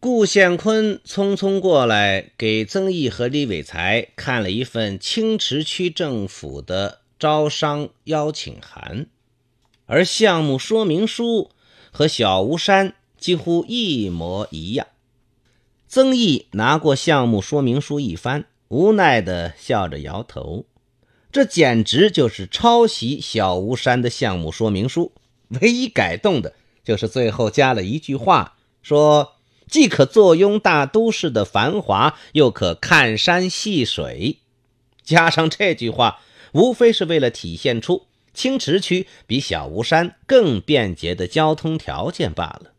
顾宪坤匆匆过来，给曾毅和李伟才看了一份青池区政府的招商邀请函，而项目说明书和小吴山几乎一模一样。曾毅拿过项目说明书一翻，无奈地笑着摇头，这简直就是抄袭小吴山的项目说明书。唯一改动的就是最后加了一句话，说。既可坐拥大都市的繁华，又可看山戏水。加上这句话，无非是为了体现出青池区比小吴山更便捷的交通条件罢了。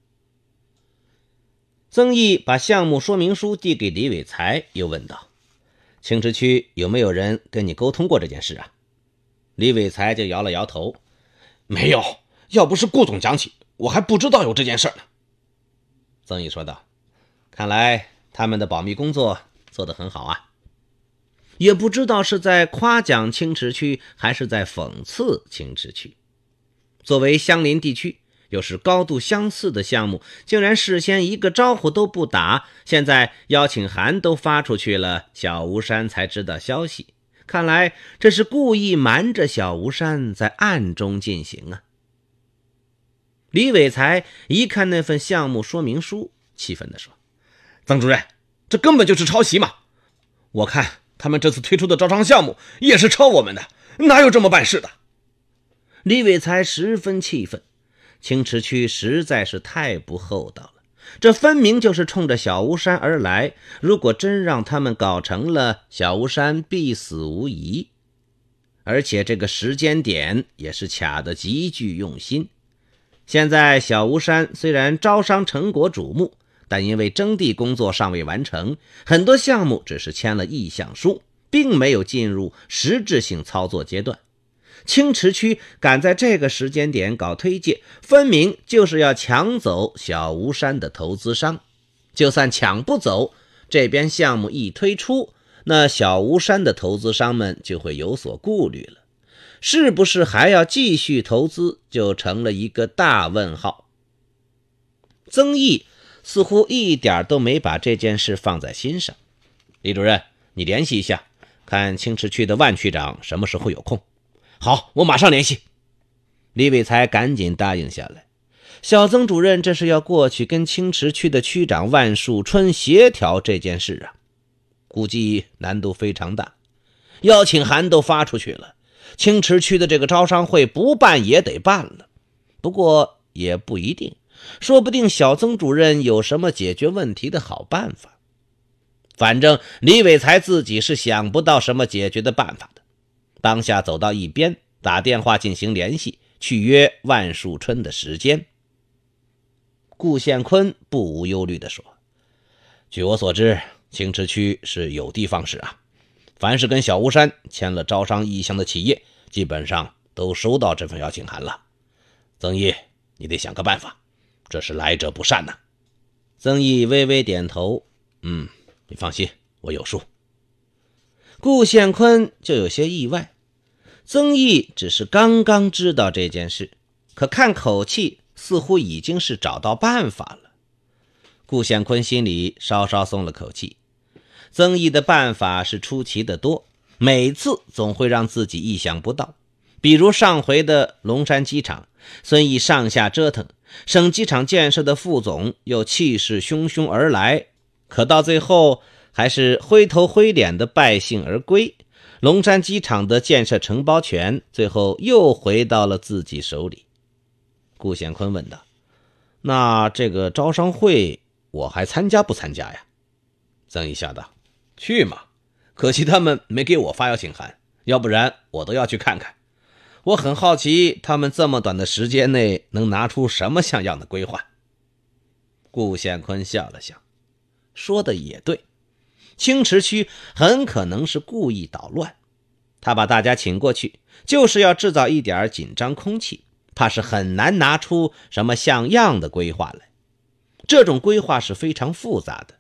曾毅把项目说明书递给李伟才，又问道：“青池区有没有人跟你沟通过这件事啊？”李伟才就摇了摇头：“没有。要不是顾总讲起，我还不知道有这件事呢。”曾毅说道：“看来他们的保密工作做得很好啊，也不知道是在夸奖青池区，还是在讽刺青池区。作为相邻地区，又是高度相似的项目，竟然事先一个招呼都不打，现在邀请函都发出去了，小吴山才知道消息。看来这是故意瞒着小吴山，在暗中进行啊。”李伟才一看那份项目说明书，气愤地说：“曾主任，这根本就是抄袭嘛！我看他们这次推出的招商项目也是抄我们的，哪有这么办事的？”李伟才十分气愤，青池区实在是太不厚道了，这分明就是冲着小巫山而来。如果真让他们搞成了，小巫山必死无疑。而且这个时间点也是卡得极具用心。现在小吴山虽然招商成果瞩目，但因为征地工作尚未完成，很多项目只是签了意向书，并没有进入实质性操作阶段。青池区敢在这个时间点搞推介，分明就是要抢走小吴山的投资商。就算抢不走，这边项目一推出，那小吴山的投资商们就会有所顾虑了。是不是还要继续投资，就成了一个大问号。曾毅似乎一点都没把这件事放在心上。李主任，你联系一下，看青池区的万区长什么时候有空。好，我马上联系。李伟才赶紧答应下来。小曾主任，这是要过去跟青池区的区长万树春协调这件事啊，估计难度非常大。邀请函都发出去了。青池区的这个招商会不办也得办了，不过也不一定，说不定小曾主任有什么解决问题的好办法。反正李伟才自己是想不到什么解决的办法的。当下走到一边，打电话进行联系，去约万树春的时间。顾宪坤不无忧虑地说：“据我所知，青池区是有地方使啊。”凡是跟小巫山签了招商意向的企业，基本上都收到这份邀请函了。曾毅，你得想个办法，这是来者不善呐。曾毅微微点头，嗯，你放心，我有数。顾显坤就有些意外，曾毅只是刚刚知道这件事，可看口气，似乎已经是找到办法了。顾显坤心里稍稍松了口气。曾毅的办法是出奇的多，每次总会让自己意想不到。比如上回的龙山机场，孙毅上下折腾，省机场建设的副总又气势汹汹而来，可到最后还是灰头灰脸的败兴而归。龙山机场的建设承包权最后又回到了自己手里。顾显坤问道：“那这个招商会我还参加不参加呀？”曾毅笑道。去嘛，可惜他们没给我发邀请函，要不然我都要去看看。我很好奇，他们这么短的时间内能拿出什么像样的规划。顾显坤笑了笑，说的也对，青池区很可能是故意捣乱，他把大家请过去就是要制造一点紧张空气，怕是很难拿出什么像样的规划来。这种规划是非常复杂的。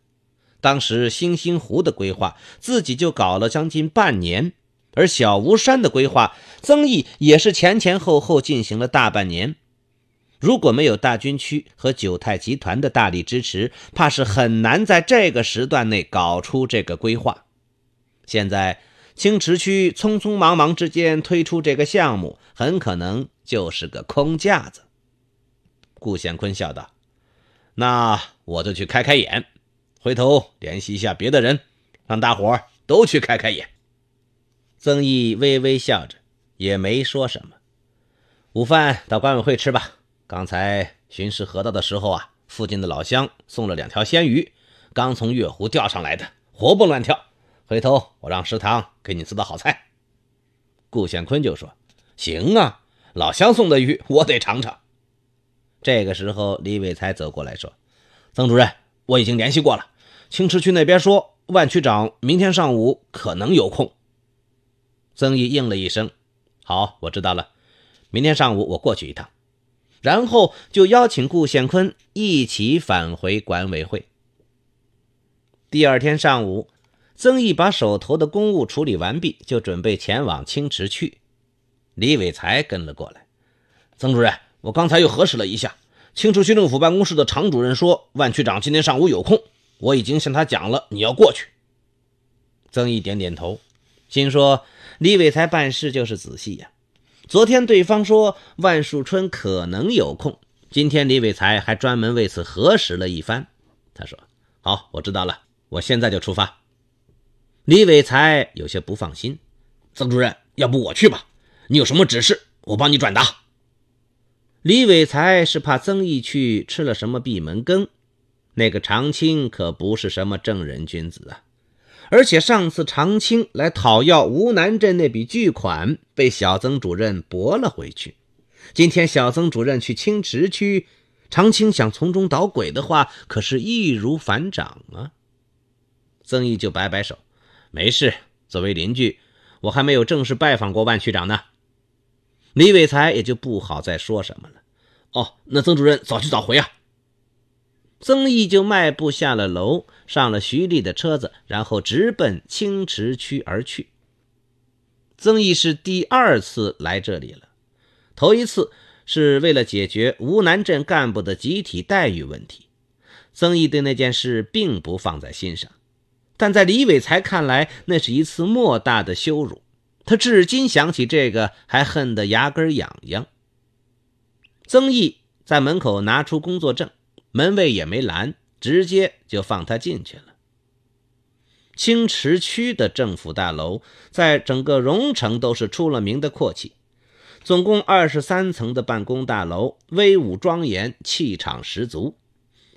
当时星星湖的规划，自己就搞了将近半年；而小吴山的规划，曾毅也是前前后后进行了大半年。如果没有大军区和九泰集团的大力支持，怕是很难在这个时段内搞出这个规划。现在青池区匆匆忙忙之间推出这个项目，很可能就是个空架子。顾显坤笑道：“那我就去开开眼。”回头联系一下别的人，让大伙儿都去开开眼。曾毅微微笑着，也没说什么。午饭到管委会吃吧。刚才巡视河道的时候啊，附近的老乡送了两条鲜鱼，刚从月湖钓上来的，活蹦乱跳。回头我让食堂给你做道好菜。顾显坤就说：“行啊，老乡送的鱼我得尝尝。”这个时候，李伟才走过来说：“曾主任，我已经联系过了。”青池区那边说，万区长明天上午可能有空。曾毅应了一声：“好，我知道了，明天上午我过去一趟。”然后就邀请顾宪坤一起返回管委会。第二天上午，曾毅把手头的公务处理完毕，就准备前往青池区。李伟才跟了过来：“曾主任，我刚才又核实了一下，青池区政府办公室的常主任说，万区长今天上午有空。”我已经向他讲了，你要过去。曾毅点点头，心说李伟才办事就是仔细呀。昨天对方说万树春可能有空，今天李伟才还专门为此核实了一番。他说：“好，我知道了，我现在就出发。”李伟才有些不放心：“曾主任，要不我去吧？你有什么指示，我帮你转达。”李伟才是怕曾毅去吃了什么闭门羹。那个长青可不是什么正人君子啊，而且上次长青来讨要吴南镇那笔巨款，被小曾主任驳了回去。今天小曾主任去青池区，长青想从中捣鬼的话，可是易如反掌啊。曾毅就摆摆手，没事。作为邻居，我还没有正式拜访过万区长呢。李伟才也就不好再说什么了。哦，那曾主任早去早回啊。曾毅就迈步下了楼，上了徐丽的车子，然后直奔青池区而去。曾毅是第二次来这里了，头一次是为了解决吴南镇干部的集体待遇问题。曾毅对那件事并不放在心上，但在李伟才看来，那是一次莫大的羞辱。他至今想起这个还恨得牙根痒痒。曾毅在门口拿出工作证。门卫也没拦，直接就放他进去了。青池区的政府大楼在整个荣城都是出了名的阔气，总共二十三层的办公大楼，威武庄严，气场十足。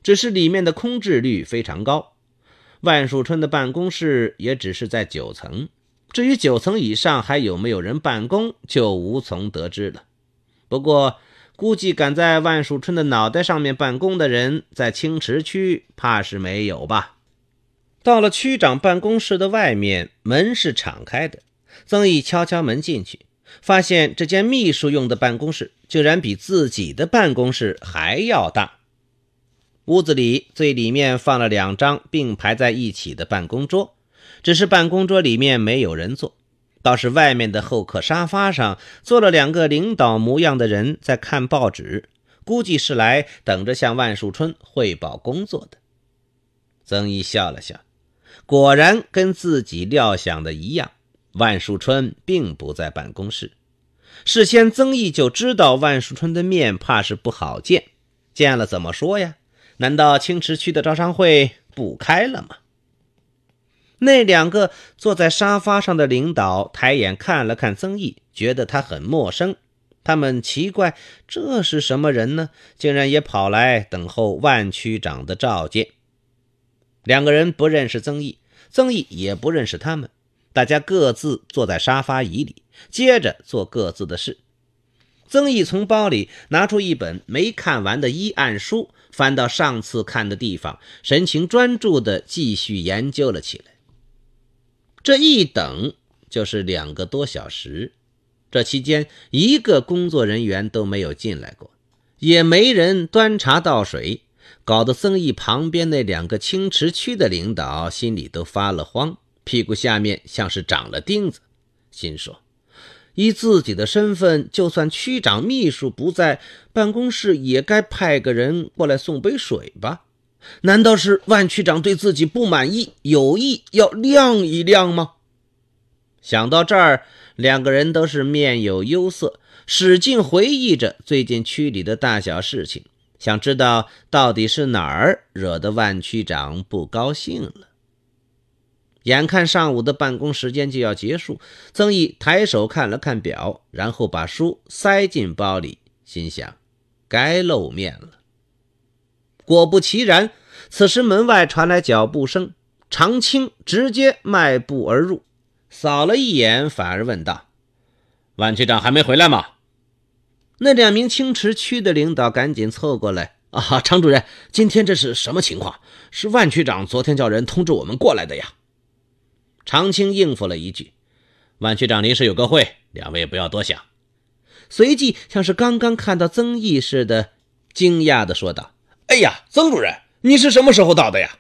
只是里面的空置率非常高，万树春的办公室也只是在九层，至于九层以上还有没有人办公，就无从得知了。不过，估计敢在万树春的脑袋上面办公的人，在青池区怕是没有吧。到了区长办公室的外面，门是敞开的。曾毅敲敲门进去，发现这间秘书用的办公室竟然比自己的办公室还要大。屋子里最里面放了两张并排在一起的办公桌，只是办公桌里面没有人坐。倒是外面的候客沙发上坐了两个领导模样的人，在看报纸，估计是来等着向万树春汇报工作的。曾毅笑了笑，果然跟自己料想的一样，万树春并不在办公室。事先曾毅就知道万树春的面怕是不好见，见了怎么说呀？难道青池区的招商会不开了吗？那两个坐在沙发上的领导抬眼看了看曾毅，觉得他很陌生。他们奇怪，这是什么人呢？竟然也跑来等候万区长的召见。两个人不认识曾毅，曾毅也不认识他们。大家各自坐在沙发椅里，接着做各自的事。曾毅从包里拿出一本没看完的医案书，翻到上次看的地方，神情专注地继续研究了起来。这一等就是两个多小时，这期间一个工作人员都没有进来过，也没人端茶倒水，搞得曾毅旁边那两个青池区的领导心里都发了慌，屁股下面像是长了钉子，心说：以自己的身份，就算区长秘书不在办公室，也该派个人过来送杯水吧。难道是万区长对自己不满意，有意要晾一晾吗？想到这儿，两个人都是面有忧色，使劲回忆着最近区里的大小事情，想知道到底是哪儿惹得万区长不高兴了。眼看上午的办公时间就要结束，曾毅抬手看了看表，然后把书塞进包里，心想：该露面了。果不其然，此时门外传来脚步声，长青直接迈步而入，扫了一眼，反而问道：“万局长还没回来吗？”那两名青池区的领导赶紧凑过来：“啊，常主任，今天这是什么情况？是万局长昨天叫人通知我们过来的呀？”长青应付了一句：“万局长临时有个会，两位不要多想。”随即像是刚刚看到曾毅似的，惊讶地说道。哎呀，曾主任，你是什么时候到的呀？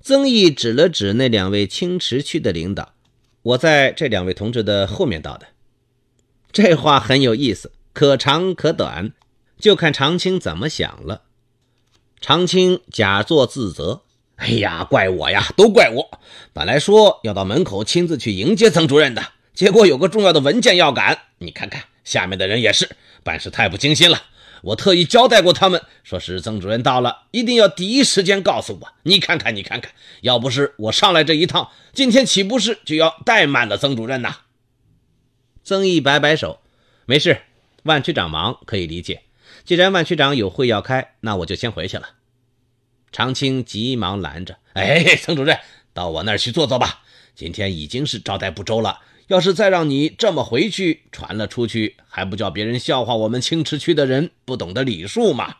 曾毅指了指那两位青池区的领导，我在这两位同志的后面到的。这话很有意思，可长可短，就看长青怎么想了。长青假作自责：“哎呀，怪我呀，都怪我！本来说要到门口亲自去迎接曾主任的，结果有个重要的文件要赶。你看看下面的人也是，办事太不精心了。”我特意交代过他们，说是曾主任到了，一定要第一时间告诉我。你看看，你看看，要不是我上来这一趟，今天岂不是就要怠慢了曾主任呐？曾毅摆摆手，没事，万区长忙可以理解。既然万区长有会要开，那我就先回去了。长青急忙拦着，哎，曾主任到我那儿去坐坐吧，今天已经是招待不周了。要是再让你这么回去，传了出去，还不叫别人笑话我们青池区的人不懂得礼数吗？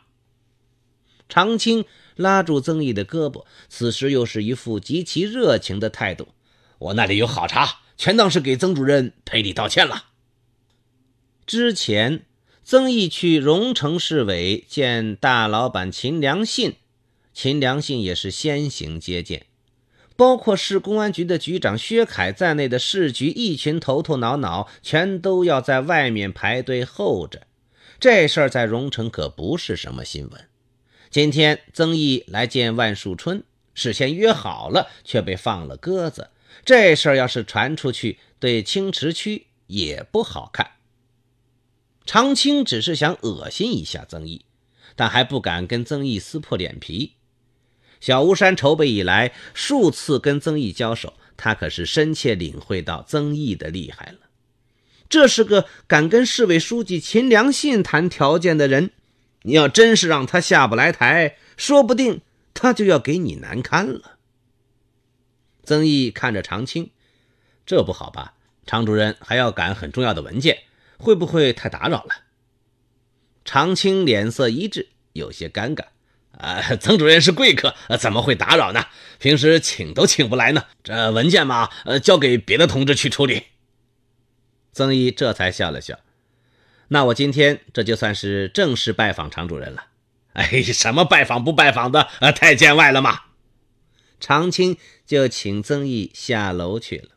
长青拉住曾毅的胳膊，此时又是一副极其热情的态度。我那里有好茶，全当是给曾主任赔礼道歉了。之前，曾毅去荣成市委见大老板秦良信，秦良信也是先行接见。包括市公安局的局长薛凯在内的市局一群头头脑脑，全都要在外面排队候着。这事儿在荣城可不是什么新闻。今天曾毅来见万树春，事先约好了，却被放了鸽子。这事儿要是传出去，对青池区也不好看。长青只是想恶心一下曾毅，但还不敢跟曾毅撕破脸皮。小巫山筹备以来，数次跟曾毅交手，他可是深切领会到曾毅的厉害了。这是个敢跟市委书记秦良信谈条件的人，你要真是让他下不来台，说不定他就要给你难堪了。曾毅看着长青，这不好吧？常主任还要赶很重要的文件，会不会太打扰了？长青脸色一滞，有些尴尬。啊，曾主任是贵客，怎么会打扰呢？平时请都请不来呢。这文件嘛，呃，交给别的同志去处理。曾毅这才笑了笑，那我今天这就算是正式拜访常主任了。哎，什么拜访不拜访的？呃，太见外了嘛。常青就请曾毅下楼去了。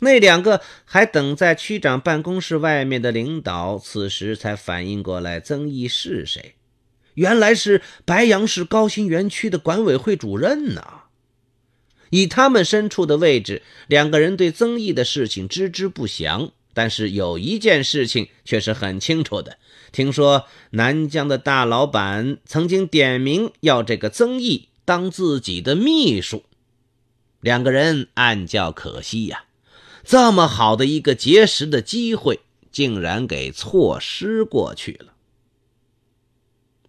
那两个还等在区长办公室外面的领导，此时才反应过来曾毅是谁。原来是白杨市高新园区的管委会主任呢。以他们身处的位置，两个人对曾毅的事情知之不详。但是有一件事情却是很清楚的：听说南疆的大老板曾经点名要这个曾毅当自己的秘书。两个人暗叫可惜呀，这么好的一个结识的机会，竟然给错失过去了。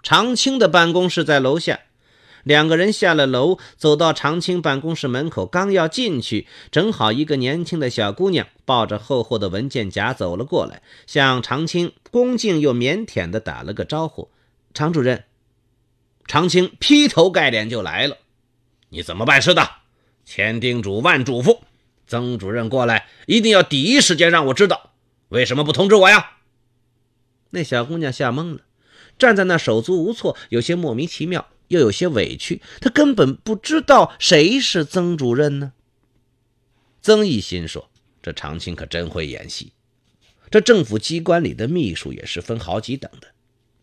长青的办公室在楼下，两个人下了楼，走到长青办公室门口，刚要进去，正好一个年轻的小姑娘抱着厚厚的文件夹走了过来，向长青恭敬又腼腆的打了个招呼。常主任，长青劈头盖脸就来了：“你怎么办事的？千叮嘱万嘱咐，曾主任过来一定要第一时间让我知道，为什么不通知我呀？”那小姑娘吓懵了。站在那，手足无措，有些莫名其妙，又有些委屈。他根本不知道谁是曾主任呢。曾毅心说：“这长青可真会演戏。这政府机关里的秘书也是分好几等的。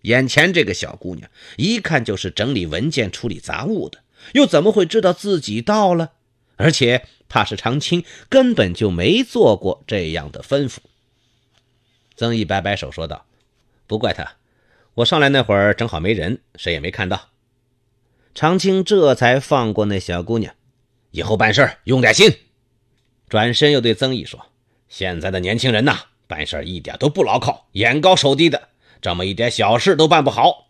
眼前这个小姑娘，一看就是整理文件、处理杂物的，又怎么会知道自己到了？而且，怕是长青根本就没做过这样的吩咐。”曾毅摆摆手说道：“不怪他。”我上来那会儿正好没人，谁也没看到。长青这才放过那小姑娘，以后办事儿用点心。转身又对曾毅说：“现在的年轻人呐，办事儿一点都不牢靠，眼高手低的，这么一点小事都办不好。”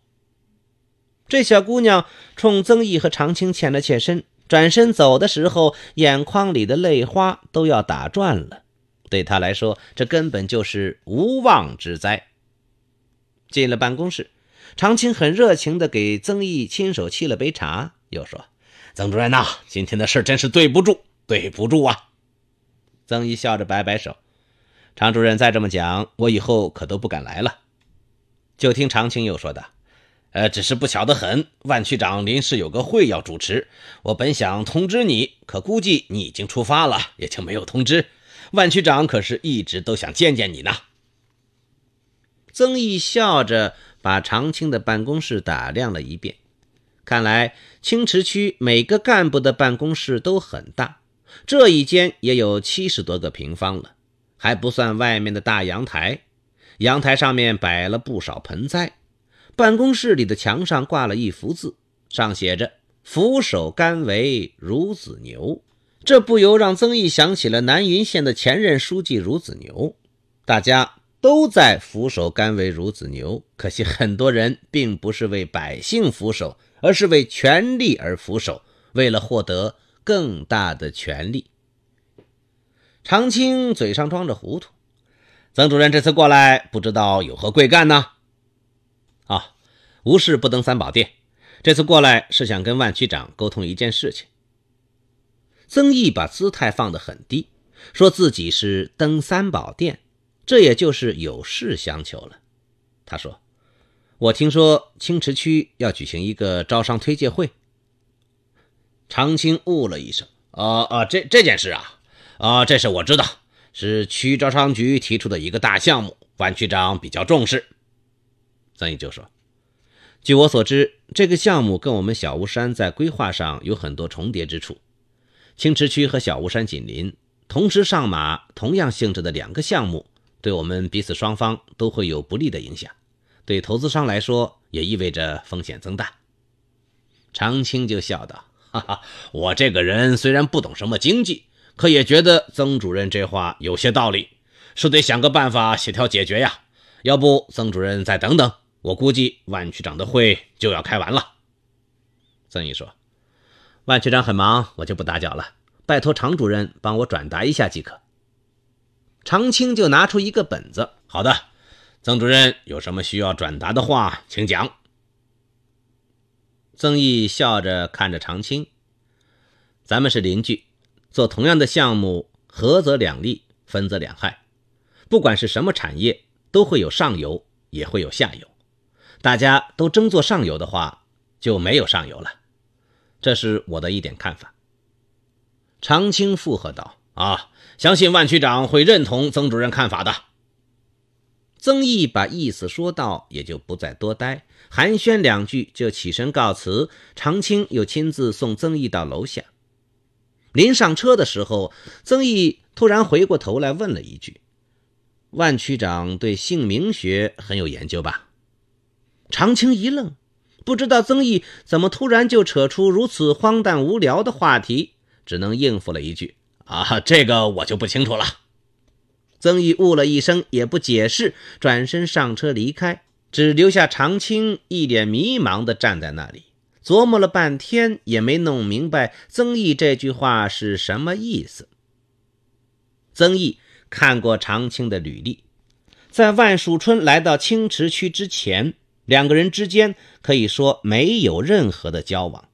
这小姑娘冲曾毅和长青欠了欠身，转身走的时候，眼眶里的泪花都要打转了。对她来说，这根本就是无妄之灾。进了办公室，长青很热情地给曾毅亲手沏了杯茶，又说：“曾主任呐，今天的事真是对不住，对不住啊。”曾毅笑着摆摆手：“常主任再这么讲，我以后可都不敢来了。”就听长青又说的：“呃，只是不巧得很，万区长临时有个会要主持，我本想通知你，可估计你已经出发了，也就没有通知。万区长可是一直都想见见你呢。”曾毅笑着把长青的办公室打量了一遍，看来青池区每个干部的办公室都很大，这一间也有七十多个平方了，还不算外面的大阳台。阳台上面摆了不少盆栽。办公室里的墙上挂了一幅字，上写着“俯首甘为孺子牛”，这不由让曾毅想起了南云县的前任书记孺子牛。大家。都在俯首甘为孺子牛，可惜很多人并不是为百姓俯首，而是为权力而俯首，为了获得更大的权力。长青嘴上装着糊涂，曾主任这次过来不知道有何贵干呢？啊，无事不登三宝殿，这次过来是想跟万区长沟通一件事情。曾毅把姿态放得很低，说自己是登三宝殿。这也就是有事相求了，他说：“我听说青池区要举行一个招商推介会。”长青哦了一声：“啊啊，这这件事啊，啊，这事我知道，是区招商局提出的一个大项目，万局长比较重视。”曾毅就说：“据我所知，这个项目跟我们小巫山在规划上有很多重叠之处。青池区和小巫山紧邻，同时上马同样性质的两个项目。”对我们彼此双方都会有不利的影响，对投资商来说也意味着风险增大。常青就笑道：“哈哈，我这个人虽然不懂什么经济，可也觉得曾主任这话有些道理，是得想个办法协调解决呀。要不，曾主任再等等，我估计万区长的会就要开完了。”曾毅说：“万区长很忙，我就不打搅了，拜托常主任帮我转达一下即可。”长青就拿出一个本子。好的，曾主任有什么需要转达的话，请讲。曾毅笑着看着长青：“咱们是邻居，做同样的项目，合则两利，分则两害。不管是什么产业，都会有上游，也会有下游。大家都争做上游的话，就没有上游了。这是我的一点看法。”长青附和道。啊，相信万区长会认同曾主任看法的。曾毅把意思说到，也就不再多待，寒暄两句就起身告辞。长青又亲自送曾毅到楼下，临上车的时候，曾毅突然回过头来问了一句：“万区长对姓名学很有研究吧？”长青一愣，不知道曾毅怎么突然就扯出如此荒诞无聊的话题，只能应付了一句。啊，这个我就不清楚了。曾毅呜了一声，也不解释，转身上车离开，只留下长青一脸迷茫地站在那里，琢磨了半天也没弄明白曾毅这句话是什么意思。曾毅看过长青的履历，在万树春来到青池区之前，两个人之间可以说没有任何的交往。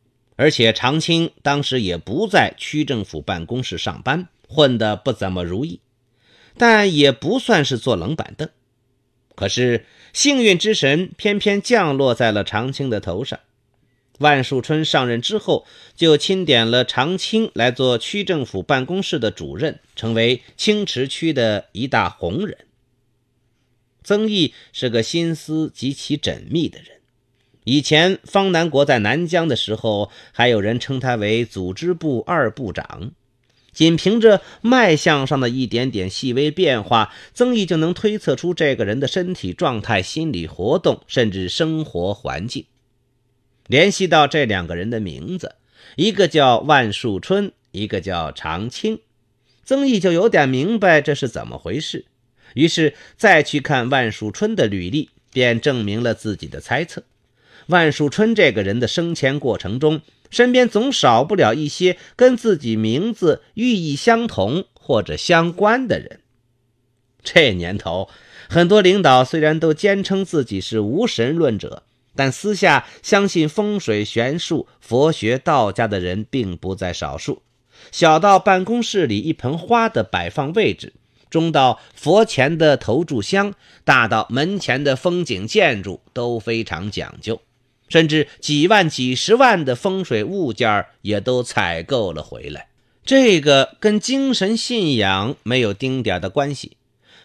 而且长青当时也不在区政府办公室上班，混得不怎么如意，但也不算是坐冷板凳。可是幸运之神偏偏降落在了长青的头上。万树春上任之后，就钦点了长青来做区政府办公室的主任，成为青池区的一大红人。曾毅是个心思极其缜密的人。以前，方南国在南疆的时候，还有人称他为组织部二部长。仅凭着脉象上的一点点细微变化，曾毅就能推测出这个人的身体状态、心理活动，甚至生活环境。联系到这两个人的名字，一个叫万树春，一个叫常青，曾毅就有点明白这是怎么回事。于是再去看万树春的履历，便证明了自己的猜测。万树春这个人的生前过程中，身边总少不了一些跟自己名字寓意相同或者相关的人。这年头，很多领导虽然都坚称自己是无神论者，但私下相信风水玄术、佛学道家的人并不在少数。小到办公室里一盆花的摆放位置，中到佛前的投注香，大到门前的风景建筑，都非常讲究。甚至几万、几十万的风水物件也都采购了回来。这个跟精神信仰没有丁点的关系。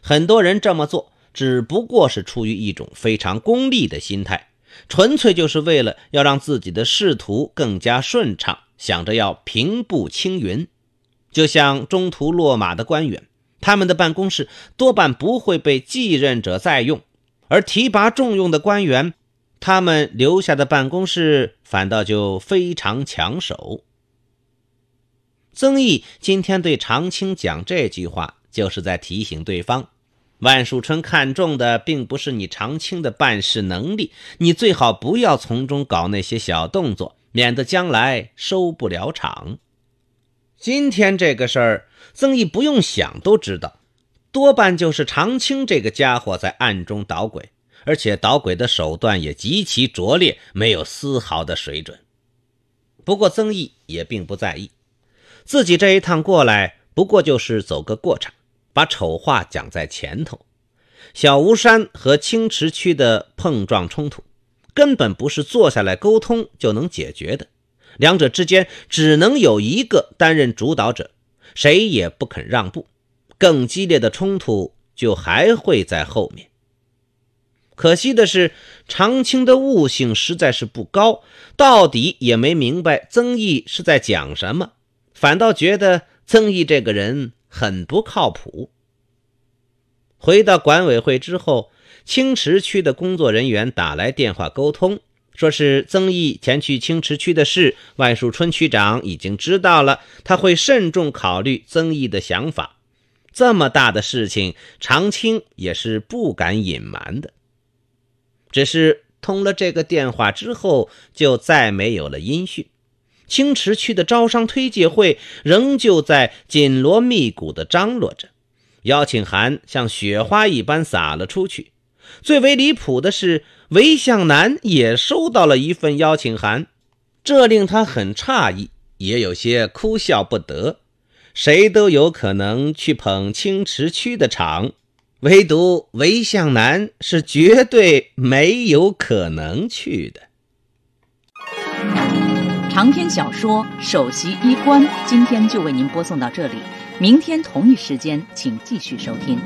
很多人这么做，只不过是出于一种非常功利的心态，纯粹就是为了要让自己的仕途更加顺畅，想着要平步青云。就像中途落马的官员，他们的办公室多半不会被继任者再用，而提拔重用的官员。他们留下的办公室反倒就非常抢手。曾毅今天对长青讲这句话，就是在提醒对方：万树春看中的并不是你长青的办事能力，你最好不要从中搞那些小动作，免得将来收不了场。今天这个事儿，曾毅不用想都知道，多半就是长青这个家伙在暗中捣鬼。而且捣鬼的手段也极其拙劣，没有丝毫的水准。不过曾毅也并不在意，自己这一趟过来不过就是走个过场，把丑话讲在前头。小吴山和青池区的碰撞冲突，根本不是坐下来沟通就能解决的，两者之间只能有一个担任主导者，谁也不肯让步，更激烈的冲突就还会在后面。可惜的是，长青的悟性实在是不高，到底也没明白曾毅是在讲什么，反倒觉得曾毅这个人很不靠谱。回到管委会之后，青池区的工作人员打来电话沟通，说是曾毅前去青池区的事，万树春区长已经知道了，他会慎重考虑曾毅的想法。这么大的事情，长青也是不敢隐瞒的。只是通了这个电话之后，就再没有了音讯。青池区的招商推介会仍旧在紧锣密鼓地张罗着，邀请函像雪花一般撒了出去。最为离谱的是，韦向南也收到了一份邀请函，这令他很诧异，也有些哭笑不得。谁都有可能去捧青池区的场。唯独韦向南是绝对没有可能去的。长篇小说《首席医官》，今天就为您播送到这里，明天同一时间，请继续收听。